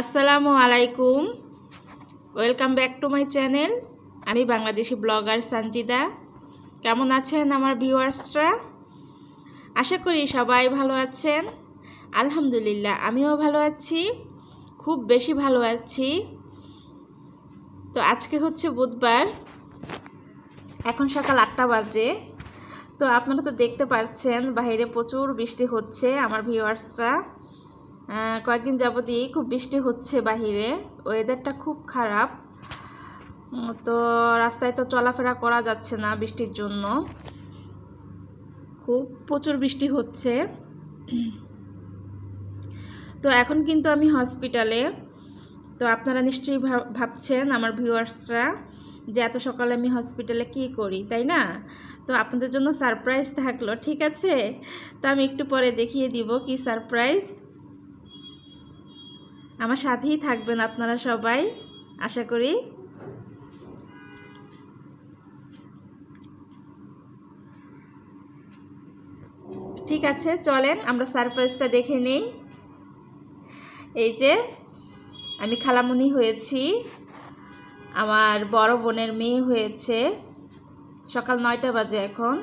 আসসালামু আলাইকুম welcome back to my channel আমি বাংলাদেশি ব্লগার সঞ্জিদা কেমন আছেন আমার ভিউয়ার্সরা আশা করি সবাই ভালো আছেন আলহামদুলিল্লাহ আমিও ভালো আছি খুব বেশি ভালো আছি তো আজকে হচ্ছে বুধবার এখন সকাল আটটা বাজে তো আপনারা তো দেখতে পাচ্ছেন বাইরে প্রচুর বৃষ্টি হচ্ছে আমার ভিউয়ার্সরা কয়েকদিন যাবতই খুব বৃষ্টি হচ্ছে বাহিরে ওয়েদারটা খুব খারাপ তো রাস্তায় তো চলাফেরা করা যাচ্ছে না বৃষ্টির জন্য খুব প্রচুর বৃষ্টি হচ্ছে তো এখন কিন্তু আমি হসপিটালে তো আপনারা নিশ্চয়ই ভাবছেন আমার ভিউয়ার্সরা যে এত সকালে আমি হসপিটালে কি করি তাই না তো আপনাদের জন্য সারপ্রাইজ থাকলো ঠিক আছে তো আমি একটু পরে দেখিয়ে দিব কি সারপ্রাইজ আমার সাথেই থাকবেন আপনারা সবাই আশা করি ঠিক আছে চলেন আমরা সারপ্রাইজটা দেখে নিই এই যে আমি খালামুনি হয়েছি আমার বড় বোনের মেয়ে হয়েছে সকাল নয়টা বাজে এখন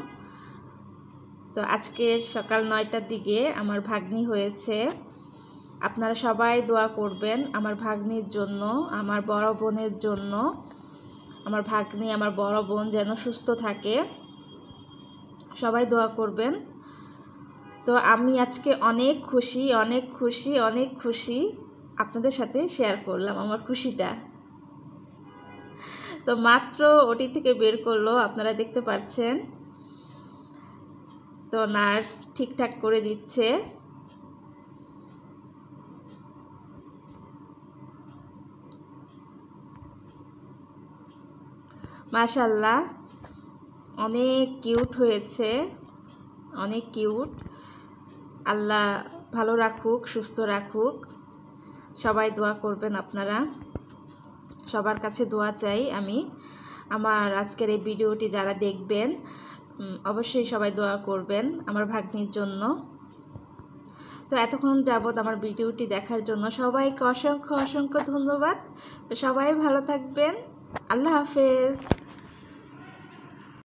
তো আজকে সকাল নয়টার দিকে আমার ভাগ্নি হয়েছে আপনারা সবাই দোয়া করবেন আমার ভাগ্নির জন্য আমার বড় বোনের জন্য আমার ভাগ্নি আমার বড় বোন যেন সুস্থ থাকে সবাই দোয়া করবেন তো আমি আজকে অনেক খুশি অনেক খুশি অনেক খুশি আপনাদের সাথে শেয়ার করলাম আমার খুশিটা তো মাত্র ওটি থেকে বের করলো আপনারা দেখতে পাচ্ছেন তো নার্স ঠিকঠাক করে দিচ্ছে মাশাল্লাহ অনেক কিউট হয়েছে অনেক কিউট আল্লাহ ভালো রাখুক সুস্থ রাখুক সবাই দোয়া করবেন আপনারা সবার কাছে দোয়া চাই আমি আমার আজকের এই ভিডিওটি যারা দেখবেন অবশ্যই সবাই দোয়া করবেন আমার ভাগ্নির জন্য তো এতক্ষণ যাবৎ আমার ভিডিওটি দেখার জন্য সবাইকে অসংখ্য অসংখ্য ধন্যবাদ তো সবাই ভালো থাকবেন আল্লাহ হাফেজ